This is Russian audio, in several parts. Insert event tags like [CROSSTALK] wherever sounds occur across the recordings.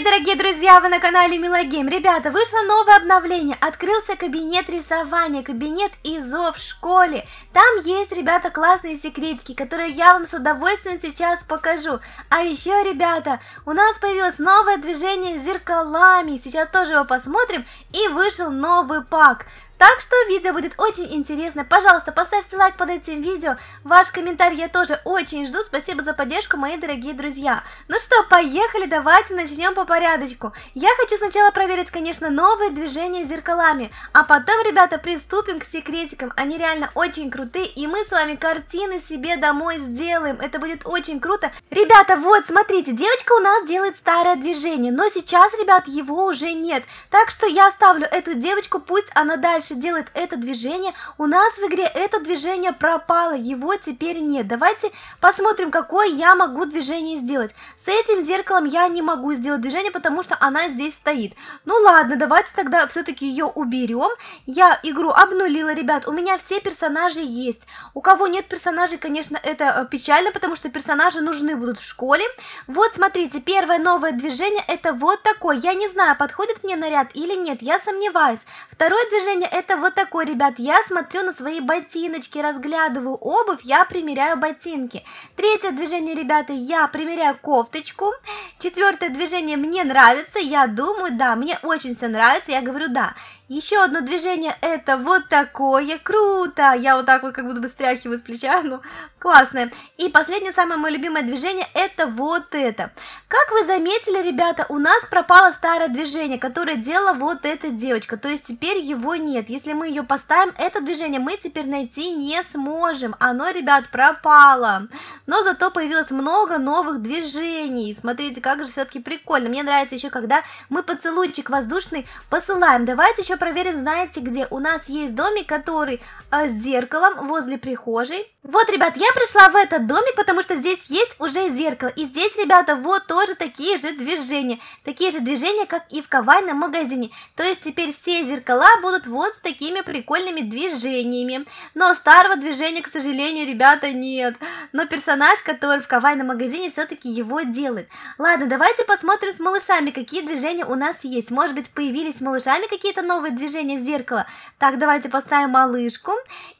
Привет, дорогие друзья! Вы на канале Милогейм. Ребята, вышло новое обновление. Открылся кабинет рисования, кабинет ИЗО в школе. Там есть, ребята, классные секретики, которые я вам с удовольствием сейчас покажу. А еще, ребята, у нас появилось новое движение с зеркалами. Сейчас тоже его посмотрим. И вышел новый пак. Так что видео будет очень интересно. Пожалуйста, поставьте лайк под этим видео. Ваш комментарий я тоже очень жду. Спасибо за поддержку, мои дорогие друзья. Ну что, поехали, давайте начнем по порядочку. Я хочу сначала проверить, конечно, новые движения зеркалами. А потом, ребята, приступим к секретикам. Они реально очень крутые. И мы с вами картины себе домой сделаем. Это будет очень круто. Ребята, вот, смотрите, девочка у нас делает старое движение. Но сейчас, ребят, его уже нет. Так что я оставлю эту девочку, пусть она дальше Саша делает это движение, у нас в игре это движение пропало, его теперь нет. Давайте посмотрим, какое я могу движение сделать. С этим зеркалом я не могу сделать движение, потому что она здесь стоит. Ну ладно, давайте тогда все-таки ее уберем. Я игру обнулила, ребят, у меня все персонажи есть. У кого нет персонажей, конечно, это э, печально, потому что персонажи нужны будут в школе. Вот, смотрите, первое новое движение это вот такое. Я не знаю, подходит мне наряд или нет, я сомневаюсь. Второе движение это вот такой, ребят, я смотрю на свои ботиночки, разглядываю обувь, я примеряю ботинки. Третье движение, ребята, я примеряю кофточку. Четвертое движение мне нравится, я думаю, да, мне очень все нравится, я говорю да. Еще одно движение это вот такое, круто! Я вот так вот как будто бы стряхиваю с плеча, ну, классное. И последнее, самое мое любимое движение, это вот это. Как вы заметили, ребята, у нас пропало старое движение, которое делала вот эта девочка, то есть теперь его нет. Если мы ее поставим, это движение мы теперь найти не сможем, оно, ребят, пропало. Но зато появилось много новых движений, смотрите, как же все-таки прикольно. Мне нравится еще, когда мы поцелуйчик воздушный посылаем. Давайте еще Проверим, знаете где. У нас есть домик, который э, с зеркалом возле прихожей. Вот, ребят, я пришла в этот домик, потому что здесь есть уже зеркало. И здесь, ребята, вот тоже такие же движения. Такие же движения, как и в кавайном магазине. То есть теперь все зеркала будут вот с такими прикольными движениями. Но старого движения, к сожалению, ребята, нет. Но персонаж, который в кавайном магазине, все-таки его делает. Ладно, давайте посмотрим с малышами, какие движения у нас есть. Может быть, появились с малышами какие-то новые делает движение в зеркало. Так, давайте поставим малышку.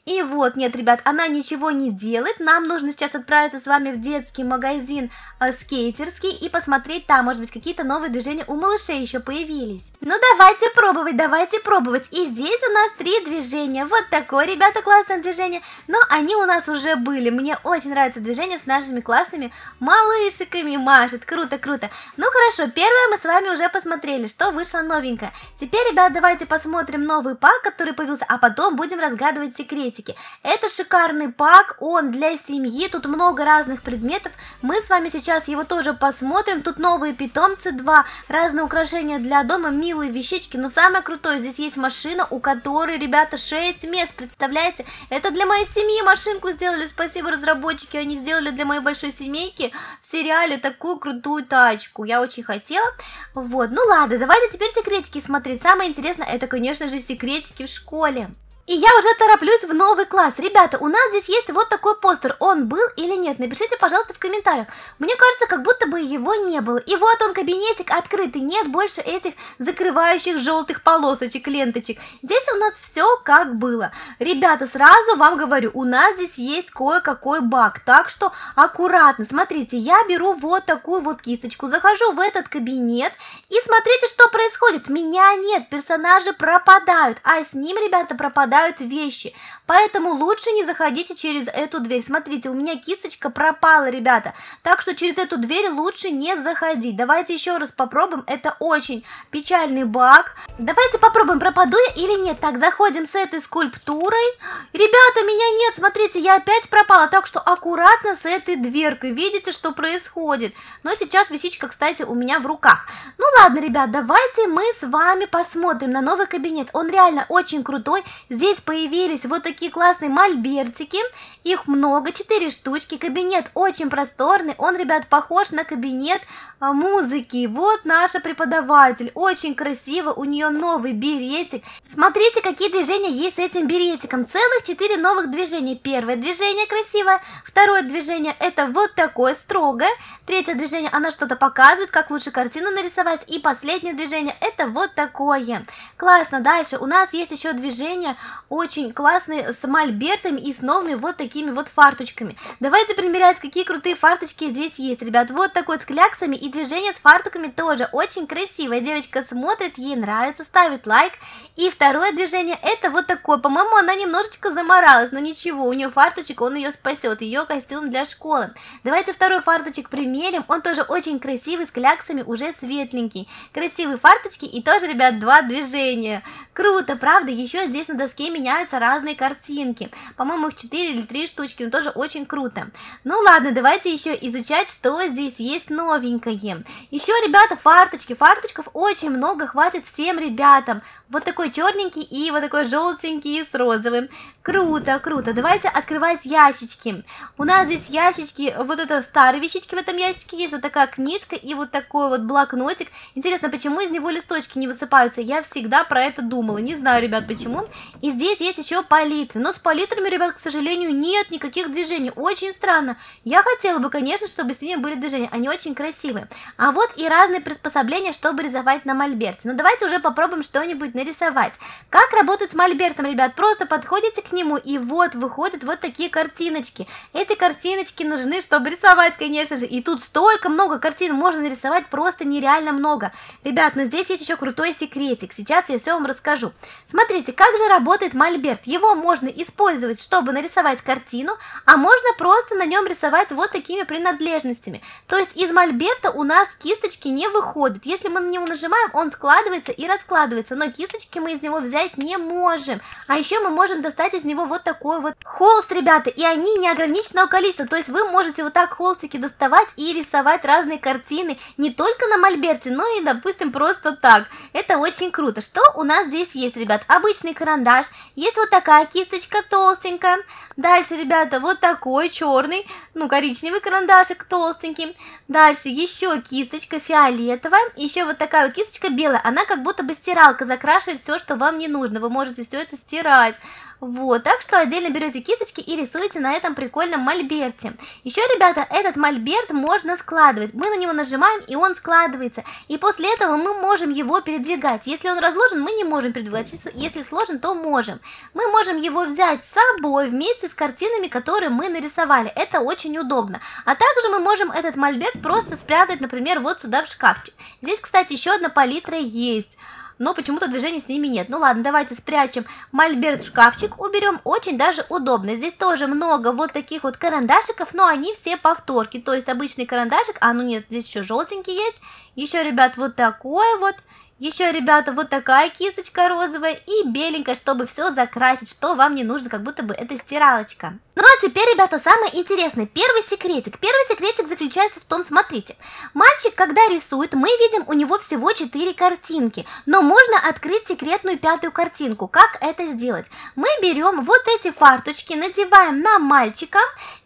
И вот, нет, ребят, она ничего не делает. Нам нужно сейчас отправиться с вами в детский магазин э, скейтерский и посмотреть там, может быть, какие-то новые движения у малышей еще появились. Ну, давайте пробовать, давайте пробовать. И здесь у нас три движения. Вот такое, ребята, классное движение. Но они у нас уже были. Мне очень нравится движение с нашими классными малышиками машет. Круто, круто. Ну, хорошо, первое мы с вами уже посмотрели, что вышло новенькое. Теперь, ребят, давайте посмотрим посмотрим новый пак, который появился, а потом будем разгадывать секретики. Это шикарный пак, он для семьи, тут много разных предметов. Мы с вами сейчас его тоже посмотрим. Тут новые питомцы, два разные украшения для дома, милые вещички. Но самое крутое, здесь есть машина, у которой, ребята, 6 мест, представляете? Это для моей семьи машинку сделали, спасибо разработчики, они сделали для моей большой семейки в сериале такую крутую тачку. Я очень хотела. Вот, ну ладно, давайте теперь секретики смотреть. Самое интересное это конечно же, секретики в школе. И я уже тороплюсь в новый класс. Ребята, у нас здесь есть вот такой постер. Он был или нет? Напишите, пожалуйста, в комментариях. Мне кажется, как будто бы его не было. И вот он, кабинетик открытый. Нет больше этих закрывающих желтых полосочек, ленточек. Здесь у нас все как было. Ребята, сразу вам говорю, у нас здесь есть кое-какой баг. Так что аккуратно. Смотрите, я беру вот такую вот кисточку. Захожу в этот кабинет. И смотрите, что происходит. Меня нет. Персонажи пропадают. А с ним, ребята, пропадают пропадают вещи. Поэтому лучше не заходите через эту дверь. Смотрите, у меня кисточка пропала, ребята. Так что через эту дверь лучше не заходить. Давайте еще раз попробуем. Это очень печальный баг. Давайте попробуем, пропаду я или нет. Так, заходим с этой скульптурой. Ребята, меня нет, смотрите, я опять пропала. Так что аккуратно с этой дверкой. Видите, что происходит? Но сейчас висичка, кстати, у меня в руках. Ну ладно, ребят, давайте мы с вами посмотрим на новый кабинет. Он реально очень крутой. Здесь Здесь появились вот такие классные мольбертики. Их много, 4 штучки. Кабинет очень просторный. Он, ребят, похож на кабинет а, музыки. Вот наша преподаватель. Очень красиво. У нее новый беретик. Смотрите, какие движения есть с этим беретиком. Целых 4 новых движения. Первое движение красивое. Второе движение это вот такое строгое Третье движение она что-то показывает, как лучше картину нарисовать. И последнее движение это вот такое. Классно. Дальше у нас есть еще движение очень классные с мольбертами и с новыми вот такими вот фарточками. Давайте примерять, какие крутые фарточки здесь есть, ребят. Вот такой с кляксами и движение с фартуками тоже очень красивое. Девочка смотрит, ей нравится, ставит лайк. И второе движение это вот такое. По-моему, она немножечко заморалась, но ничего, у нее фарточек, он ее спасет, ее костюм для школы. Давайте второй фарточек примерим, он тоже очень красивый, с кляксами, уже светленький. Красивые фарточки и тоже, ребят, два движения. Круто, правда? Еще здесь на доске лотке меняются разные картинки. По-моему, их 4 или 3 штучки, но тоже очень круто. Ну ладно, давайте еще изучать, что здесь есть новенькое. Еще, ребята, фарточки. Фарточков очень много, хватит всем ребятам. Вот такой черненький и вот такой желтенький с розовым. Круто, круто. Давайте открывать ящички. У нас здесь ящички, вот это старые вещички в этом ящичке есть, вот такая книжка и вот такой вот блокнотик. Интересно, почему из него листочки не высыпаются? Я всегда про это думала, не знаю, ребят, почему. И и здесь есть еще палитры. Но с палитрами, ребят, к сожалению, нет никаких движений. Очень странно. Я хотела бы, конечно, чтобы с ними были движения. Они очень красивые. А вот и разные приспособления, чтобы рисовать на мольберте. Но давайте уже попробуем что-нибудь нарисовать. Как работать с мольбертом, ребят? Просто подходите к нему, и вот выходят вот такие картиночки. Эти картиночки нужны, чтобы рисовать, конечно же. И тут столько много картин можно нарисовать, просто нереально много. Ребят, но здесь есть еще крутой секретик. Сейчас я все вам расскажу. Смотрите, как же работает работает мольберт. Его можно использовать, чтобы нарисовать картину, а можно просто на нем рисовать вот такими принадлежностями. То есть из мольберта у нас кисточки не выходят. Если мы на него нажимаем, он складывается и раскладывается, но кисточки мы из него взять не можем. А еще мы можем достать из него вот такой вот холст, ребята, и они неограниченного количества. То есть вы можете вот так холстики доставать и рисовать разные картины не только на мольберте, но и, допустим, просто так. Это очень круто. Что у нас здесь есть, ребят? Обычный карандаш, есть вот такая кисточка толстенькая. Дальше, ребята, вот такой черный, ну, коричневый карандашик толстенький. Дальше еще кисточка фиолетовая. Еще вот такая вот кисточка белая. Она как будто бы стиралка закрашивает все, что вам не нужно. Вы можете все это стирать. Вот, так что отдельно берете кисточки и рисуете на этом прикольном мольберте. Еще, ребята, этот мольберт можно складывать. Мы на него нажимаем, и он складывается. И после этого мы можем его передвигать. Если он разложен, мы не можем передвигать. Если сложен, то можем. Мы можем его взять с собой вместе с картинами, которые мы нарисовали. Это очень удобно. А также мы можем этот мольберт просто спрятать, например, вот сюда в шкафчик. Здесь, кстати, еще одна палитра есть но почему-то движений с ними нет. Ну ладно, давайте спрячем мольберт в шкафчик, уберем, очень даже удобно. Здесь тоже много вот таких вот карандашиков, но они все повторки, то есть обычный карандашик, а ну нет, здесь еще желтенький есть. Еще, ребят, вот такой вот еще, ребята, вот такая кисточка розовая и беленькая, чтобы все закрасить, что вам не нужно, как будто бы это стиралочка. Ну а теперь, ребята, самое интересное. Первый секретик. Первый секретик заключается в том, смотрите. Мальчик, когда рисует, мы видим у него всего 4 картинки. Но можно открыть секретную пятую картинку. Как это сделать? Мы берем вот эти фарточки, надеваем на мальчика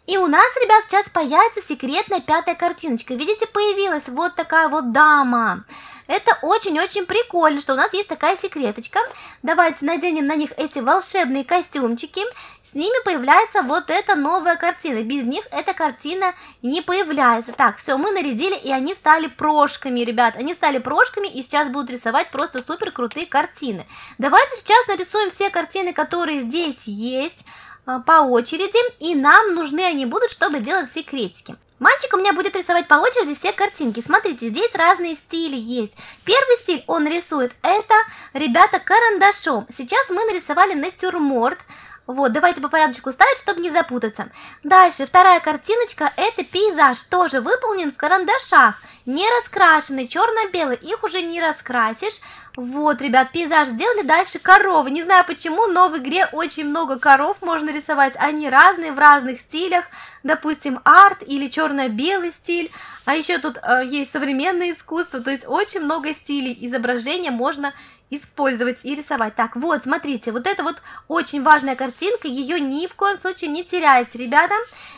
и у нас, ребят, сейчас появится секретная пятая картиночка. Видите, появилась вот такая вот дама. Это очень-очень прикольно, что у нас есть такая секреточка. Давайте наденем на них эти волшебные костюмчики. С ними появляется вот эта новая картина. Без них эта картина не появляется. Так, все, мы нарядили, и они стали прошками, ребят. Они стали прошками, и сейчас будут рисовать просто супер крутые картины. Давайте сейчас нарисуем все картины, которые здесь есть. Э, по очереди, и нам нужны они будут, чтобы делать секретики. Мальчик у меня будет рисовать по очереди все картинки. Смотрите, здесь разные стили есть. Первый стиль он рисует, это, ребята, карандашом. Сейчас мы нарисовали натюрморт, вот, давайте по порядочку ставить, чтобы не запутаться. Дальше, вторая картиночка, это пейзаж, тоже выполнен в карандашах, не раскрашенный, черно-белый, их уже не раскрасишь. Вот, ребят, пейзаж сделали, дальше коровы, не знаю почему, но в игре очень много коров можно рисовать, они разные, в разных стилях, допустим, арт или черно-белый стиль, а еще тут э, есть современное искусство, то есть очень много стилей изображения можно рисовать использовать и рисовать. Так, вот, смотрите, вот это вот очень важная картинка, ее ни в коем случае не теряйте, ребята.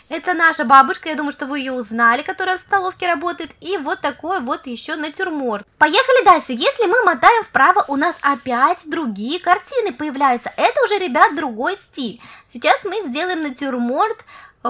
Это наша бабушка, я думаю, что вы ее узнали, которая в столовке работает, и вот такой вот еще натюрморт. Поехали дальше, если мы мотаем вправо, у нас опять другие картины появляются, это уже, ребят, другой стиль. Сейчас мы сделаем натюрморт,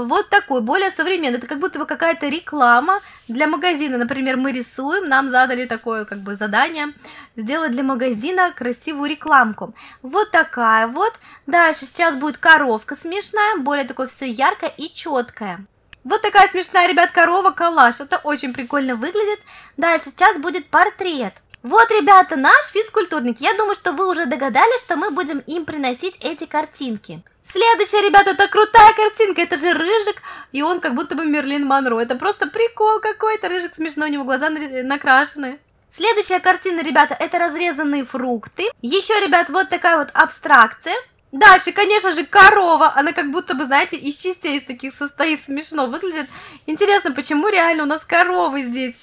вот такой, более современный. Это как будто бы какая-то реклама для магазина. Например, мы рисуем, нам задали такое как бы задание, сделать для магазина красивую рекламку. Вот такая вот. Дальше сейчас будет коровка смешная, более такое все яркое и четкое. Вот такая смешная, ребят, корова, калаш. Это очень прикольно выглядит. Дальше сейчас будет портрет. Вот, ребята, наш физкультурник. Я думаю, что вы уже догадались, что мы будем им приносить эти картинки. Следующая, ребята, это крутая картинка, это же Рыжик, и он как будто бы Мерлин Монро. Это просто прикол какой-то, Рыжик смешно, у него глаза накрашены. Следующая картина, ребята, это разрезанные фрукты. Еще, ребят, вот такая вот абстракция. Дальше, конечно же, корова. Она как будто бы, знаете, из частей из таких состоит. Смешно выглядит. Интересно, почему реально у нас коровы здесь?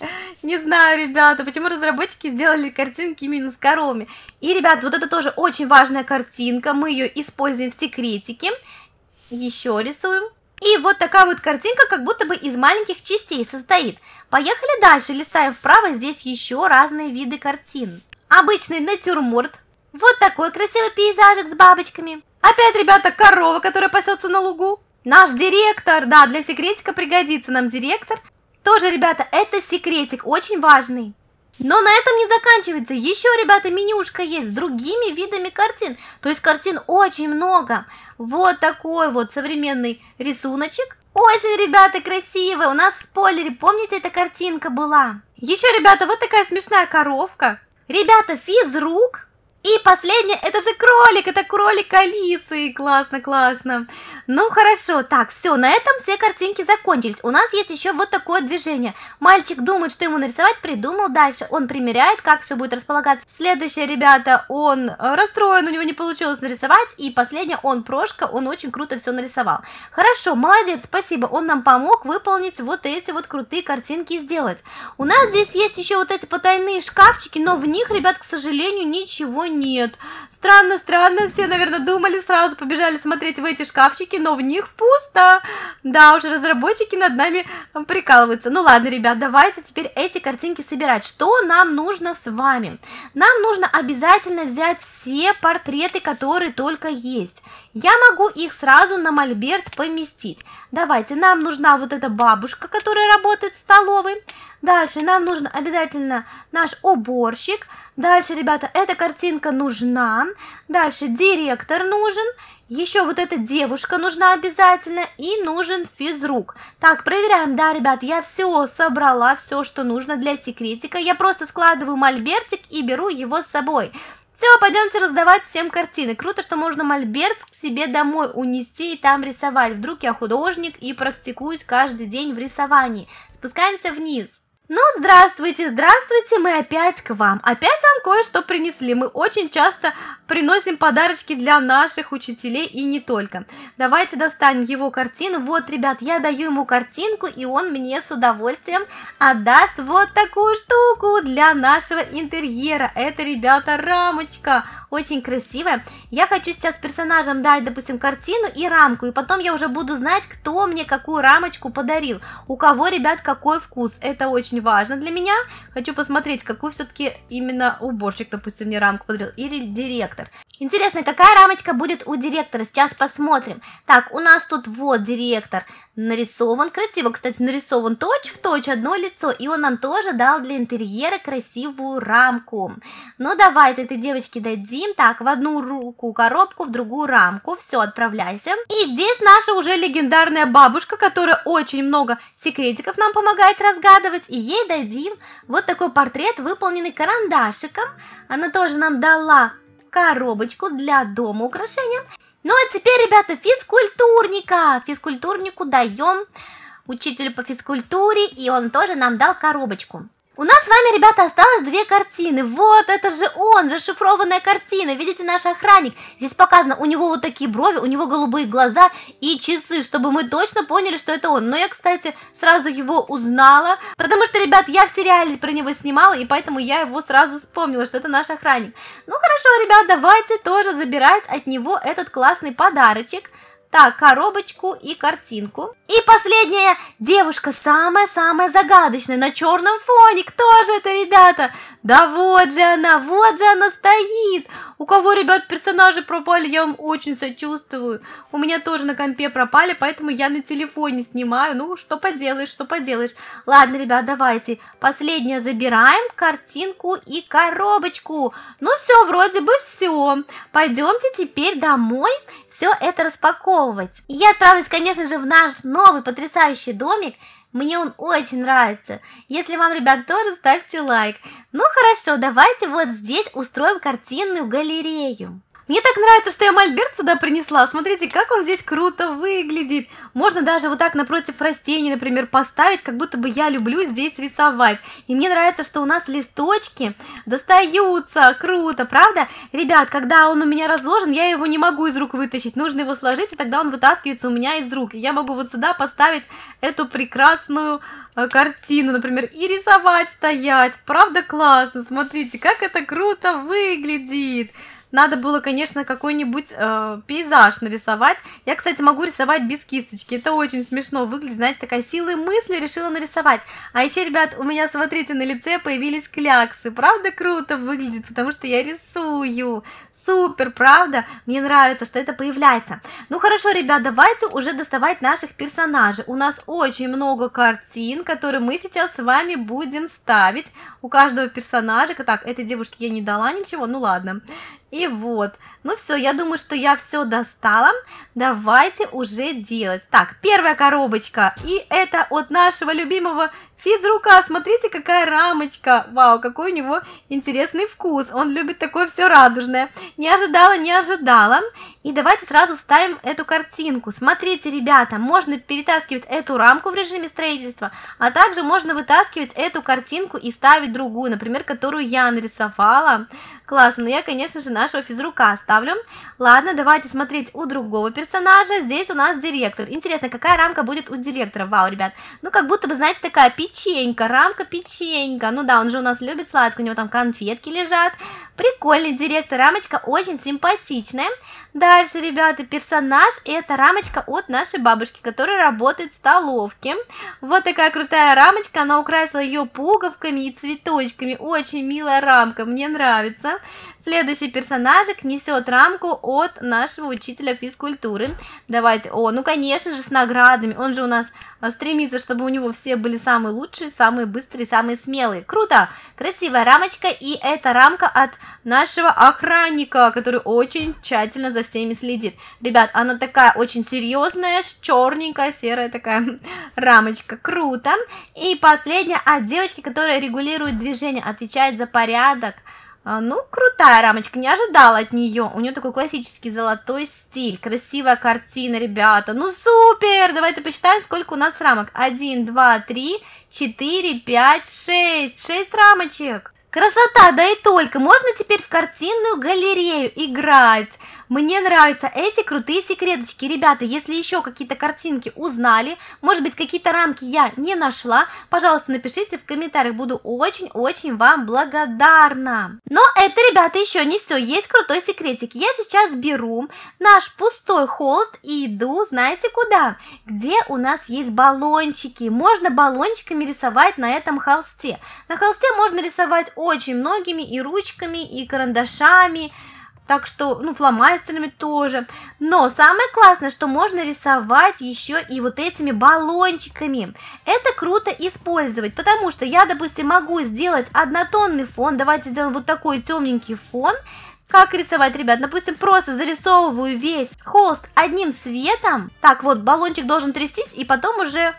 Не знаю, ребята, почему разработчики сделали картинки именно с коровами. И, ребят, вот это тоже очень важная картинка. Мы ее используем в секретике. Еще рисуем. И вот такая вот картинка как будто бы из маленьких частей состоит. Поехали дальше, листаем вправо, здесь еще разные виды картин. Обычный натюрморт, вот такой красивый пейзажик с бабочками. Опять, ребята, корова, которая пасется на лугу. Наш директор, да, для секретика пригодится нам директор. Тоже, ребята, это секретик, очень важный. Но на этом не заканчивается. Еще, ребята, менюшка есть с другими видами картин. То есть картин очень много. Вот такой вот современный рисуночек. Осень, ребята, красивая. У нас в помните, эта картинка была? Еще, ребята, вот такая смешная коровка. Ребята, физрук и последнее, это же кролик, это кролик Алисы, классно, классно. Ну хорошо, так, все, на этом все картинки закончились. У нас есть еще вот такое движение. Мальчик думает, что ему нарисовать, придумал дальше. Он примеряет, как все будет располагаться. Следующее, ребята, он э, расстроен, у него не получилось нарисовать. И последнее, он прошка, он очень круто все нарисовал. Хорошо, молодец, спасибо, он нам помог выполнить вот эти вот крутые картинки сделать. У нас здесь есть еще вот эти потайные шкафчики, но в них, ребят, к сожалению, ничего нет. Странно, странно, все, наверное, думали, сразу побежали смотреть в эти шкафчики, но в них пусто. Да, уже разработчики над нами прикалываются. Ну ладно, ребят, давайте теперь эти картинки собирать. Что нам нужно с вами? Нам нужно обязательно взять все портреты, которые только есть. Я могу их сразу на мольберт поместить. Давайте, нам нужна вот эта бабушка, которая работает в столовой. Дальше нам нужен обязательно наш уборщик, Дальше, ребята, эта картинка нужна. Дальше директор нужен. Еще вот эта девушка нужна обязательно. И нужен физрук. Так, проверяем. Да, ребят, я все собрала, все, что нужно для секретика. Я просто складываю мольбертик и беру его с собой. Все, пойдемте раздавать всем картины. Круто, что можно мольберт к себе домой унести и там рисовать. Вдруг я художник и практикуюсь каждый день в рисовании. Спускаемся вниз. Ну, здравствуйте, здравствуйте, мы опять к вам. Опять вам кое-что принесли. Мы очень часто приносим подарочки для наших учителей и не только. Давайте достанем его картину. Вот, ребят, я даю ему картинку, и он мне с удовольствием отдаст вот такую штуку для нашего интерьера. Это, ребята, рамочка очень красивая. Я хочу сейчас персонажам дать, допустим, картину и рамку, и потом я уже буду знать, кто мне какую рамочку подарил, у кого, ребят, какой вкус. Это очень важно для меня. Хочу посмотреть, какую все-таки именно уборщик, допустим, мне рамку подарил, или директор. Интересно, какая рамочка будет у директора? Сейчас посмотрим. Так, у нас тут вот директор нарисован красиво. Кстати, нарисован точь-в-точь одно лицо. И он нам тоже дал для интерьера красивую рамку. Ну, давай этой девочке дадим. Так, в одну руку коробку, в другую рамку. Все, отправляйся. И здесь наша уже легендарная бабушка, которая очень много секретиков нам помогает разгадывать. И ей дадим вот такой портрет, выполненный карандашиком. Она тоже нам дала коробочку для дома украшения. Ну а теперь, ребята, физкультурника. Физкультурнику даем учителю по физкультуре, и он тоже нам дал коробочку. У нас с вами, ребята, осталось две картины. Вот это же он, зашифрованная картина. Видите, наш охранник. Здесь показано, у него вот такие брови, у него голубые глаза и часы, чтобы мы точно поняли, что это он. Но я, кстати, сразу его узнала, потому что, ребят, я в сериале про него снимала, и поэтому я его сразу вспомнила, что это наш охранник. Ну хорошо, ребят, давайте тоже забирать от него этот классный подарочек. Так, коробочку и картинку. И последняя девушка, самая-самая загадочная, на черном фоне. Кто же это, ребята? Да вот же она, вот же она стоит. У кого, ребят, персонажи пропали, я вам очень сочувствую. У меня тоже на компе пропали, поэтому я на телефоне снимаю. Ну, что поделаешь, что поделаешь. Ладно, ребят, давайте. Последнее забираем, картинку и коробочку. Ну, все, вроде бы все. Пойдемте теперь домой. Все это распаковываем реализовывать. И я отправлюсь, конечно же, в наш новый потрясающий домик. Мне он очень нравится. Если вам, ребят, тоже ставьте лайк. Ну хорошо, давайте вот здесь устроим картинную галерею. Мне так нравится, что я мольберт сюда принесла. Смотрите, как он здесь круто выглядит. Можно даже вот так напротив растений, например, поставить, как будто бы я люблю здесь рисовать. И мне нравится, что у нас листочки достаются. Круто, правда? Ребят, когда он у меня разложен, я его не могу из рук вытащить. Нужно его сложить, и тогда он вытаскивается у меня из рук. И я могу вот сюда поставить эту прекрасную э, картину, например, и рисовать стоять. Правда классно, смотрите, как это круто выглядит. Надо было, конечно, какой-нибудь э, пейзаж нарисовать. Я, кстати, могу рисовать без кисточки. Это очень смешно выглядит, знаете, такая сила мысли решила нарисовать. А еще, ребят, у меня, смотрите, на лице появились кляксы. Правда круто выглядит, потому что я рисую. Супер, правда? Мне нравится, что это появляется. Ну хорошо, ребят, давайте уже доставать наших персонажей. У нас очень много картин, которые мы сейчас с вами будем ставить. У каждого персонажа. Так, этой девушке я не дала ничего, ну ладно. И вот. Ну все, я думаю, что я все достала. Давайте уже делать. Так, первая коробочка. И это от нашего любимого Физрука, смотрите, какая рамочка. Вау, какой у него интересный вкус. Он любит такое все радужное. Не ожидала, не ожидала. И давайте сразу вставим эту картинку. Смотрите, ребята, можно перетаскивать эту рамку в режиме строительства, а также можно вытаскивать эту картинку и ставить другую, например, которую я нарисовала. Классно, но ну я, конечно же, нашего физрука ставлю. Ладно, давайте смотреть у другого персонажа. Здесь у нас директор. Интересно, какая рамка будет у директора? Вау, ребят. Ну, как будто бы, знаете, такая пить печенька, рамка печенька. Ну да, он же у нас любит сладкое, у него там конфетки лежат. Прикольный директор, рамочка очень симпатичная. Дальше, ребята, персонаж – это рамочка от нашей бабушки, которая работает в столовке. Вот такая крутая рамочка, она украсила ее пуговками и цветочками. Очень милая рамка, мне нравится. Следующий персонажик несет рамку от нашего учителя физкультуры. Давайте, о, ну конечно же с наградами, он же у нас э, стремится, чтобы у него все были самые лучшие лучшие, самые быстрые, самые смелые, Круто! Красивая рамочка, и эта рамка от нашего охранника, который очень тщательно за всеми следит. Ребят, она такая очень серьезная, черненькая, серая такая [LAUGHS] рамочка. Круто! И последняя от девочки, которая регулирует движение, отвечает за порядок. А, ну, крутая рамочка, не ожидала от нее. У нее такой классический золотой стиль, красивая картина, ребята. Ну, супер! Давайте посчитаем, сколько у нас рамок. Один, два, три, четыре, пять, шесть. Шесть рамочек. Красота, да и только! Можно теперь в картинную галерею играть. Мне нравятся эти крутые секреточки. Ребята, если еще какие-то картинки узнали, может быть, какие-то рамки я не нашла, пожалуйста, напишите в комментариях. Буду очень-очень вам благодарна. Но это, ребята, еще не все. Есть крутой секретик. Я сейчас беру наш пустой холст и иду, знаете куда? Где у нас есть баллончики. Можно баллончиками рисовать на этом холсте. На холсте можно рисовать очень многими и ручками, и карандашами, так что, ну, фломастерами тоже. Но самое классное, что можно рисовать еще и вот этими баллончиками. Это круто использовать, потому что я, допустим, могу сделать однотонный фон. Давайте сделаем вот такой темненький фон. Как рисовать, ребят? Допустим, просто зарисовываю весь холст одним цветом. Так, вот, баллончик должен трястись, и потом уже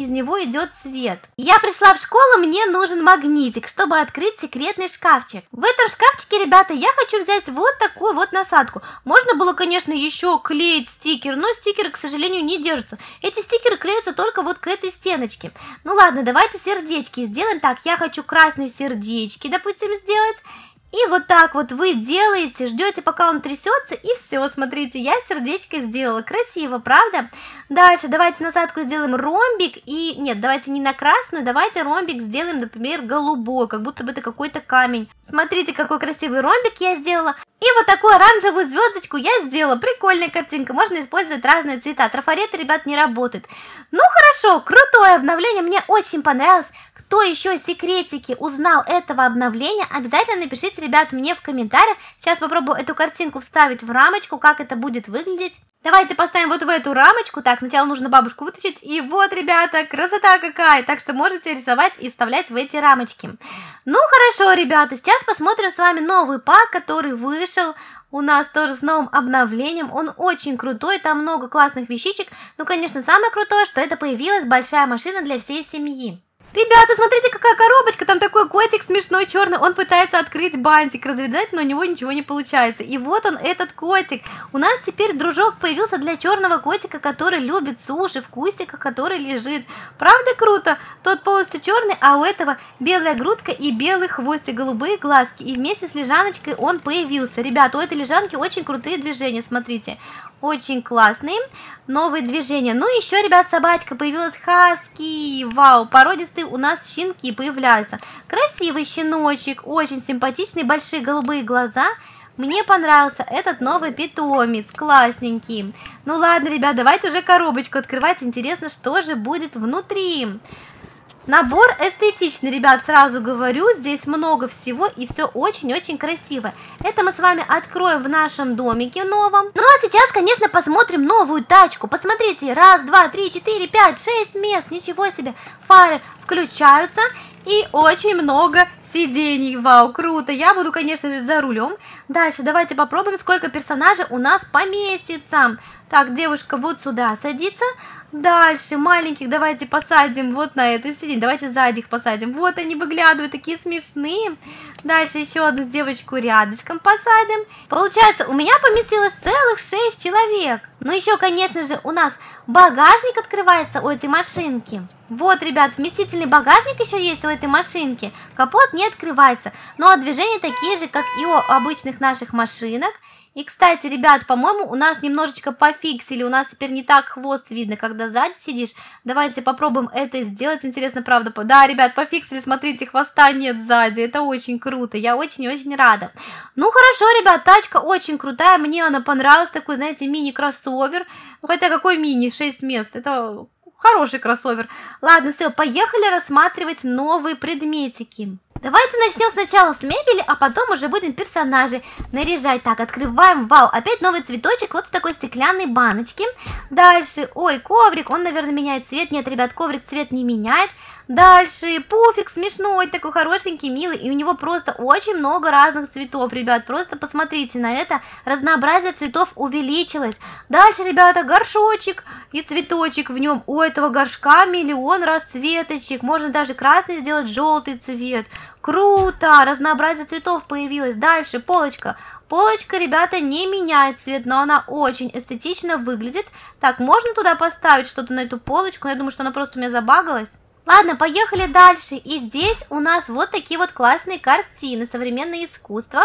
из него идет свет. Я пришла в школу, мне нужен магнитик, чтобы открыть секретный шкафчик. В этом шкафчике, ребята, я хочу взять вот такую вот насадку. Можно было, конечно, еще клеить стикер, но стикеры, к сожалению, не держатся. Эти стикеры клеятся только вот к этой стеночке. Ну ладно, давайте сердечки сделаем так. Я хочу красные сердечки, допустим, сделать. И вот так вот вы делаете, ждете, пока он трясется, и все, смотрите, я сердечко сделала. Красиво, правда? Дальше давайте насадку сделаем ромбик, и нет, давайте не на красную, давайте ромбик сделаем, например, голубой, как будто бы это какой-то камень. Смотрите, какой красивый ромбик я сделала. И вот такую оранжевую звездочку я сделала. Прикольная картинка, можно использовать разные цвета. Трафареты, ребят, не работают. Ну хорошо, крутое обновление, мне очень понравилось кто еще секретики узнал этого обновления, обязательно напишите, ребят, мне в комментариях. Сейчас попробую эту картинку вставить в рамочку, как это будет выглядеть. Давайте поставим вот в эту рамочку. Так, сначала нужно бабушку вытащить. И вот, ребята, красота какая. Так что можете рисовать и вставлять в эти рамочки. Ну, хорошо, ребята, сейчас посмотрим с вами новый пак, который вышел у нас тоже с новым обновлением. Он очень крутой, там много классных вещичек. Ну, конечно, самое крутое, что это появилась большая машина для всей семьи. Ребята, смотрите, какая коробочка, там такой котик смешной черный, он пытается открыть бантик, разведать, но у него ничего не получается. И вот он, этот котик. У нас теперь дружок появился для черного котика, который любит суши в кустиках, который лежит. Правда круто? Тот полностью черный, а у этого белая грудка и белый хвостик, голубые глазки. И вместе с лежаночкой он появился. Ребята, у этой лежанки очень крутые движения, смотрите очень классный. Новые движения. Ну, еще, ребят, собачка появилась хаски. Вау, породистые у нас щенки появляются. Красивый щеночек, очень симпатичный, большие голубые глаза. Мне понравился этот новый питомец, классненький. Ну ладно, ребят, давайте уже коробочку открывать. Интересно, что же будет внутри. Набор эстетичный, ребят, сразу говорю, здесь много всего и все очень-очень красиво. Это мы с вами откроем в нашем домике новом. Ну а сейчас, конечно, посмотрим новую тачку. Посмотрите, раз, два, три, четыре, пять, шесть мест, ничего себе. Фары включаются и очень много сидений. Вау, круто. Я буду, конечно же, за рулем. Дальше давайте попробуем, сколько персонажей у нас поместится. Так, девушка вот сюда садится. Дальше, маленьких давайте посадим вот на этой сиденье. Давайте сзади их посадим. Вот они выглядывают, такие смешные. Дальше еще одну девочку рядышком посадим. Получается, у меня поместилось целых 6 человек. Ну еще, конечно же, у нас багажник открывается у этой машинки. Вот, ребят, вместительный багажник еще есть у этой машинки. Капот не открывается. Ну а движения такие же, как и у обычных наших машинок. И, кстати, ребят, по-моему, у нас немножечко пофиксили, у нас теперь не так хвост видно, когда сзади сидишь. Давайте попробуем это сделать, интересно, правда. Да, ребят, пофиксили, смотрите, хвоста нет сзади, это очень круто, я очень-очень рада. Ну, хорошо, ребят, тачка очень крутая, мне она понравилась, такой, знаете, мини-кроссовер. Ну, хотя какой мини, 6 мест, это Хороший кроссовер. Ладно, все, поехали рассматривать новые предметики. Давайте начнем сначала с мебели, а потом уже будем персонажей наряжать. Так, открываем, вау, опять новый цветочек, вот в такой стеклянной баночке. Дальше, ой, коврик, он, наверное, меняет цвет. Нет, ребят, коврик цвет не меняет. Дальше пуфик смешной, такой хорошенький, милый, и у него просто очень много разных цветов, ребят, просто посмотрите на это, разнообразие цветов увеличилось. Дальше, ребята, горшочек и цветочек в нем, у этого горшка миллион расцветочек, можно даже красный сделать желтый цвет. Круто! Разнообразие цветов появилось. Дальше полочка. Полочка, ребята, не меняет цвет, но она очень эстетично выглядит. Так, можно туда поставить что-то на эту полочку? Я думаю, что она просто у меня забагалась. Ладно, поехали дальше. И здесь у нас вот такие вот классные картины, современное искусство.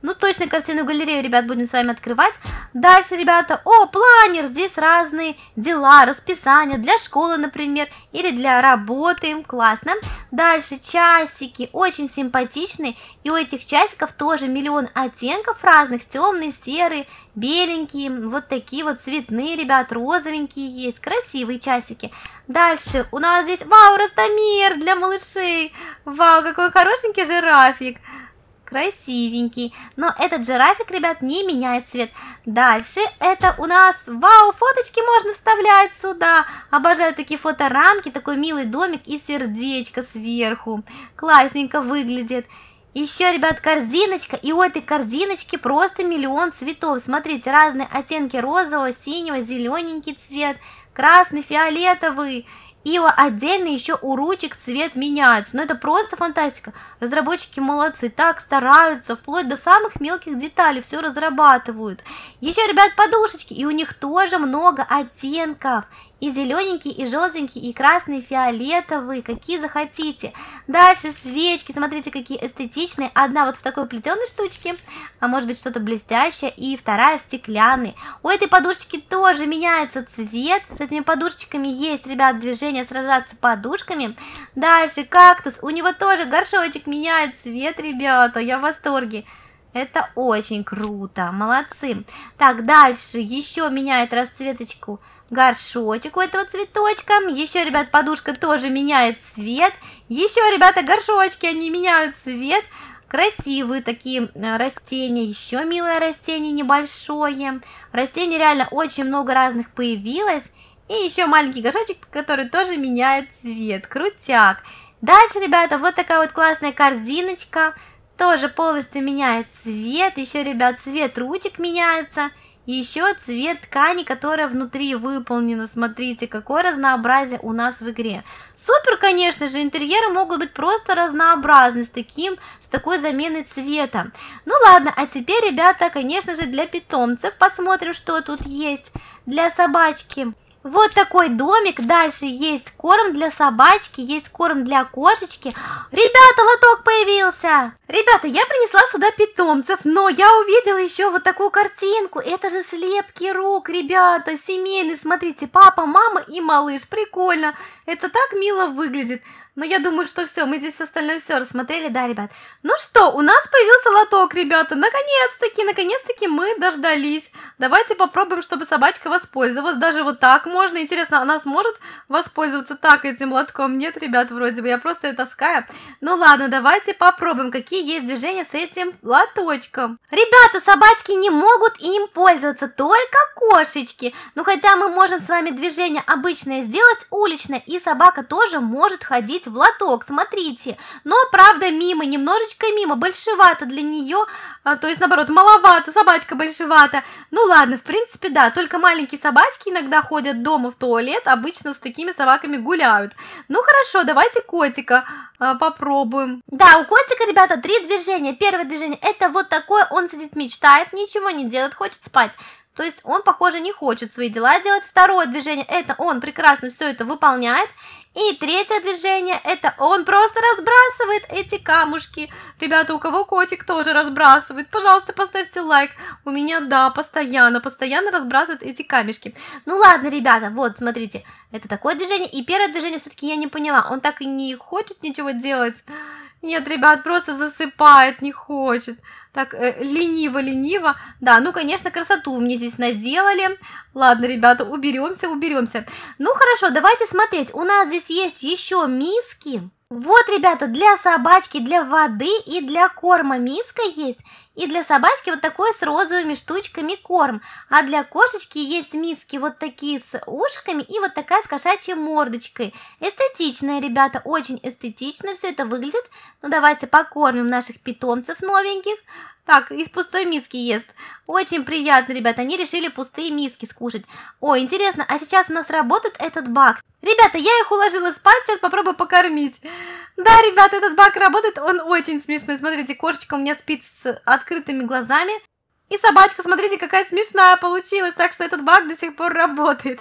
Ну, точно картинную галерею, ребят, будем с вами открывать. Дальше, ребята, о, планер, здесь разные дела, расписания для школы, например, или для работы, классно. Дальше часики, очень симпатичные, и у этих часиков тоже миллион оттенков разных, темные, серые, беленькие, вот такие вот цветные, ребят, розовенькие есть, красивые часики. Дальше у нас здесь, вау, Растамир для малышей, вау, какой хорошенький жирафик красивенький. Но этот жирафик, ребят, не меняет цвет. Дальше это у нас, вау, фоточки можно вставлять сюда. Обожаю такие фоторамки, такой милый домик и сердечко сверху. Классненько выглядит. Еще, ребят, корзиночка, и у этой корзиночки просто миллион цветов. Смотрите, разные оттенки розового, синего, зелененький цвет, красный, фиолетовый. И отдельно еще у ручек цвет меняется. Но ну, это просто фантастика. Разработчики молодцы, так стараются, вплоть до самых мелких деталей все разрабатывают. Еще, ребят, подушечки, и у них тоже много оттенков. И зелененький, и желтенький, и красный, и фиолетовый, какие захотите. Дальше свечки, смотрите, какие эстетичные. Одна вот в такой плетеной штучке, а может быть что-то блестящее, и вторая в стеклянной. У этой подушечки тоже меняется цвет. С этими подушечками есть, ребят, движение сражаться подушками. Дальше кактус, у него тоже горшочек меняет цвет, ребята, я в восторге. Это очень круто, молодцы. Так, дальше еще меняет расцветочку горшочек у этого цветочка. Еще, ребят, подушка тоже меняет цвет. Еще, ребята, горшочки, они меняют цвет. Красивые такие э, растения, еще милое растение небольшое. Растений реально очень много разных появилось. И еще маленький горшочек, который тоже меняет цвет. Крутяк. Дальше, ребята, вот такая вот классная корзиночка. Тоже полностью меняет цвет. Еще, ребят, цвет ручек меняется. И еще цвет ткани, которая внутри выполнена. Смотрите, какое разнообразие у нас в игре. Супер, конечно же, интерьеры могут быть просто разнообразны с, таким, с такой заменой цвета. Ну ладно, а теперь, ребята, конечно же, для питомцев посмотрим, что тут есть для собачки. Вот такой домик. Дальше есть корм для собачки, есть корм для кошечки. Ребята, лоток появился! Ребята, я принесла сюда питомцев, но я увидела еще вот такую картинку. Это же слепки рук, ребята, семейный. Смотрите, папа, мама и малыш. Прикольно. Это так мило выглядит. Но я думаю, что все, мы здесь остальное все рассмотрели, да, ребят? Ну что, у нас появился лоток ребята, наконец-таки, наконец-таки мы дождались. Давайте попробуем, чтобы собачка воспользовалась. Даже вот так можно. Интересно, она сможет воспользоваться так этим лотком? Нет, ребят, вроде бы, я просто ее таскаю. Ну ладно, давайте попробуем, какие есть движения с этим лоточком. Ребята, собачки не могут им пользоваться, только кошечки. Ну хотя мы можем с вами движение обычное сделать, уличное, и собака тоже может ходить в лоток, смотрите. Но правда мимо, немножечко мимо, большевато для нее а, то есть, наоборот, маловато, собачка большевата. Ну ладно, в принципе, да, только маленькие собачки иногда ходят дома в туалет, обычно с такими собаками гуляют. Ну хорошо, давайте котика а, попробуем. Да, у котика, ребята, три движения. Первое движение это вот такое, он сидит, мечтает, ничего не делает, хочет спать. То есть он, похоже, не хочет свои дела делать. Второе движение – это он прекрасно все это выполняет. И третье движение – это он просто разбрасывает эти камушки. Ребята, у кого котик тоже разбрасывает, пожалуйста, поставьте лайк. У меня, да, постоянно, постоянно разбрасывает эти камешки. Ну ладно, ребята, вот, смотрите, это такое движение. И первое движение все-таки я не поняла, он так и не хочет ничего делать. Нет, ребят, просто засыпает, не хочет. Так, э, лениво-лениво. Да, ну, конечно, красоту мне здесь наделали. Ладно, ребята, уберемся, уберемся. Ну, хорошо, давайте смотреть. У нас здесь есть еще миски. Вот, ребята, для собачки, для воды и для корма миска есть. И для собачки вот такой с розовыми штучками корм. А для кошечки есть миски вот такие с ушками и вот такая с кошачьей мордочкой. Эстетичная, ребята, очень эстетично все это выглядит. Ну, давайте покормим наших питомцев новеньких. Так, из пустой миски ест. Очень приятно, ребята, они решили пустые миски скушать. О, интересно, а сейчас у нас работает этот бак? Ребята, я их уложила спать, сейчас попробую покормить. Да, ребята, этот бак работает, он очень смешной. Смотрите, кошечка у меня спит с открытыми глазами. И собачка, смотрите, какая смешная получилась, так что этот бак до сих пор работает.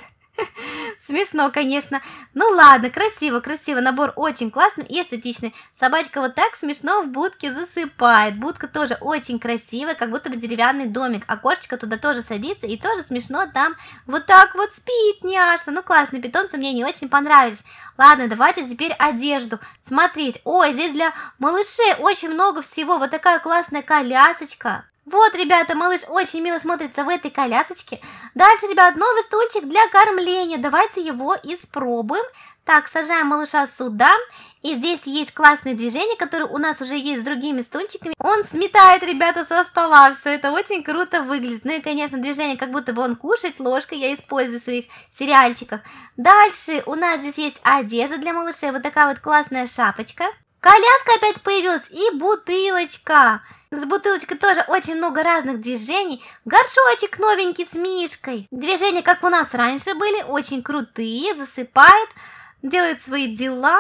Смешно, конечно. Ну ладно, красиво, красиво. Набор очень классный и эстетичный. Собачка вот так смешно в будке засыпает. Будка тоже очень красивая, как будто бы деревянный домик. Окошечко а туда тоже садится и тоже смешно там вот так вот спит няша. Ну классные питомцы мне не очень понравились. Ладно, давайте теперь одежду смотреть. Ой, здесь для малышей очень много всего. Вот такая классная колясочка. Вот, ребята, малыш очень мило смотрится в этой колясочке. Дальше, ребят, новый стульчик для кормления. Давайте его испробуем. Так, сажаем малыша сюда. И здесь есть классные движения, которые у нас уже есть с другими стульчиками. Он сметает, ребята, со стола. Все это очень круто выглядит. Ну и, конечно, движение, как будто бы он кушает ложкой. Я использую в своих сериальчиках. Дальше у нас здесь есть одежда для малышей. Вот такая вот классная шапочка. Коляска опять появилась и бутылочка. С бутылочкой тоже очень много разных движений. Горшочек новенький с мишкой. Движения, как у нас раньше были, очень крутые, засыпает, делает свои дела.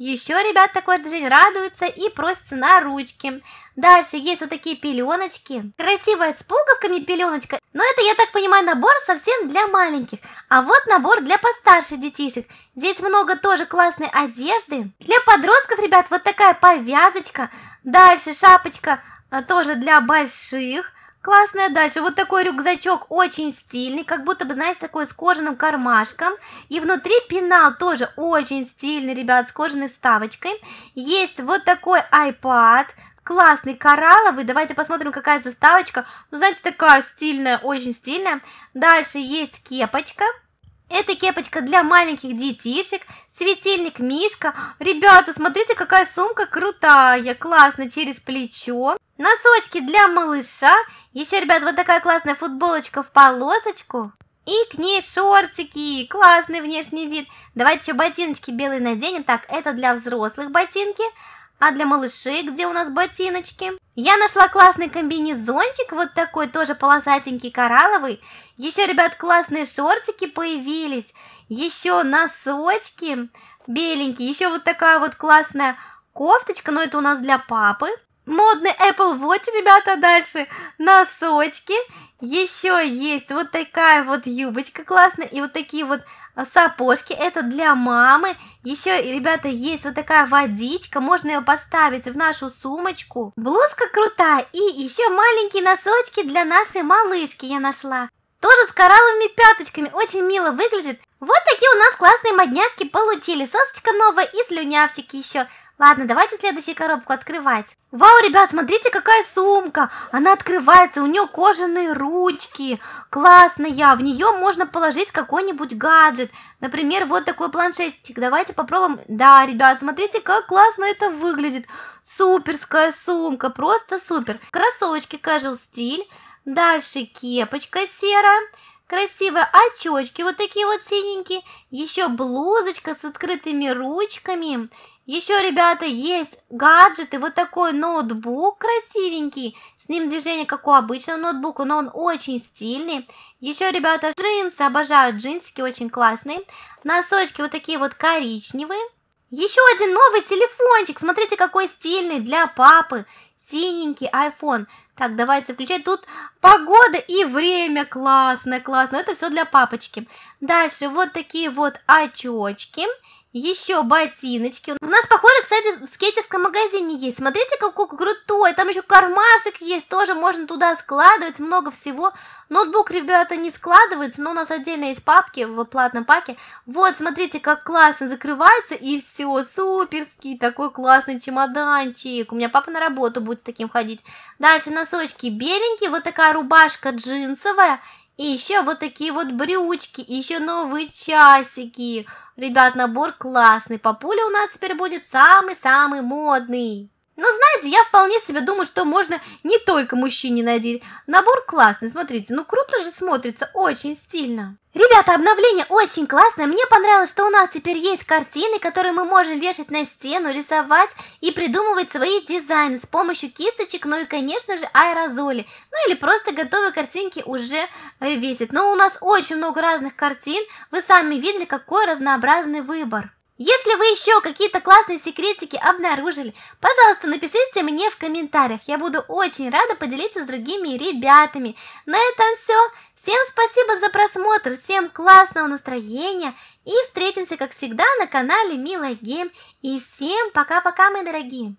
Еще ребят такой день радуется и просится на ручки. Дальше есть вот такие пеленочки. Красивая с пуговками пеленочка. Но это, я так понимаю, набор совсем для маленьких. А вот набор для постарше детишек. Здесь много тоже классной одежды. Для подростков, ребят, вот такая повязочка. Дальше шапочка э, тоже для больших. Классная дальше. Вот такой рюкзачок очень стильный, как будто бы, знаете, такой с кожаным кармашком. И внутри пенал тоже очень стильный, ребят, с кожаной вставочкой. Есть вот такой iPad, классный, коралловый. Давайте посмотрим, какая заставочка. Ну, знаете, такая стильная, очень стильная. Дальше есть кепочка. Это кепочка для маленьких детишек, светильник Мишка. Ребята, смотрите, какая сумка крутая, классно, через плечо носочки для малыша, еще, ребят, вот такая классная футболочка в полосочку. И к ней шортики, классный внешний вид. Давайте еще ботиночки белые наденем. Так, это для взрослых ботинки. А для малышей где у нас ботиночки? Я нашла классный комбинезончик, вот такой тоже полосатенький коралловый. Еще, ребят, классные шортики появились. Еще носочки беленькие. Еще вот такая вот классная кофточка, но это у нас для папы модный Apple Watch, ребята, дальше носочки. Еще есть вот такая вот юбочка классная и вот такие вот а, сапожки. Это для мамы. Еще, ребята, есть вот такая водичка. Можно ее поставить в нашу сумочку. Блузка крутая. И еще маленькие носочки для нашей малышки я нашла. Тоже с коралловыми пяточками. Очень мило выглядит. Вот такие у нас классные модняшки получили. Сосочка новая и слюнявчик еще. Ладно, давайте следующую коробку открывать. Вау, ребят, смотрите, какая сумка. Она открывается, у нее кожаные ручки. Классная, в нее можно положить какой-нибудь гаджет. Например, вот такой планшетик. Давайте попробуем. Да, ребят, смотрите, как классно это выглядит. Суперская сумка, просто супер. Кроссовочки casual стиль. Дальше кепочка серая красивые очочки вот такие вот синенькие, еще блузочка с открытыми ручками, еще, ребята, есть гаджеты, вот такой ноутбук красивенький. С ним движение, как у обычного ноутбука, но он очень стильный. Еще, ребята, джинсы, обожаю джинсики, очень классные. Носочки вот такие вот коричневые. Еще один новый телефончик, смотрите, какой стильный для папы. Синенький iPhone. Так, давайте включать. Тут погода и время Классно, классно. Это все для папочки. Дальше вот такие вот очечки. Еще ботиночки. У нас, похоже, кстати, в скейтерском магазине есть. Смотрите, какой крутой. Там еще кармашек есть. Тоже можно туда складывать много всего. Ноутбук, ребята, не складывает но у нас отдельно есть папки в платном паке. Вот, смотрите, как классно закрывается. И все, суперский такой классный чемоданчик. У меня папа на работу будет с таким ходить. Дальше носочки беленькие. Вот такая рубашка джинсовая. И еще вот такие вот брючки, и еще новые часики. Ребят, набор классный. Папуля у нас теперь будет самый-самый модный. Но знаете, я вполне себе думаю, что можно не только мужчине надеть. Набор классный, смотрите, ну круто же смотрится, очень стильно. Ребята, обновление очень классное. Мне понравилось, что у нас теперь есть картины, которые мы можем вешать на стену, рисовать и придумывать свои дизайны с помощью кисточек, ну и, конечно же, аэрозоли. Ну или просто готовые картинки уже э, весят. Но у нас очень много разных картин. Вы сами видели, какой разнообразный выбор. Если вы еще какие-то классные секретики обнаружили, пожалуйста, напишите мне в комментариях. Я буду очень рада поделиться с другими ребятами. На этом все. Всем спасибо за просмотр, всем классного настроения и встретимся, как всегда, на канале Мила Гейм. И всем пока-пока, мои дорогие!